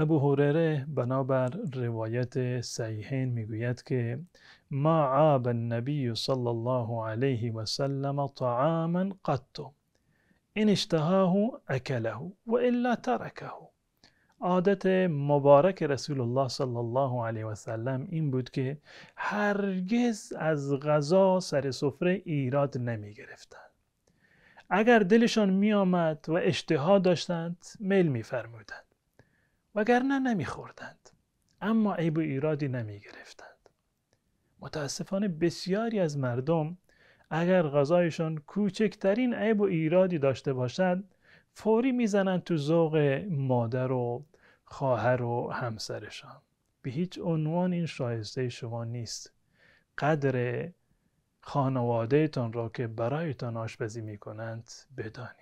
ابو هرره بنابر روایت صحیحین میگوید که ما عاب النبی صلی الله علیه و سلم طعاما قط ان اشتهاه اکله و الا ترکه عادت مبارک رسول الله صلی الله علیه و سلم این بود که هرگز از غذا سر سفره ایراد نمی گرفتن. اگر دلشان می آمد و اشتها داشتند میل می فرمودند. وگرنه نمیخوردند اما عیب و ایرادی نمیگرفتند متاسفانه بسیاری از مردم اگر غذایشان کوچکترین عیب و ایرادی داشته باشد فوری میزنند تو ذوق مادر و خواهر و همسرشان به هیچ عنوان این شایسته شما نیست قدر خانوادهتان را که برایتان آشپزی میکنند بدانید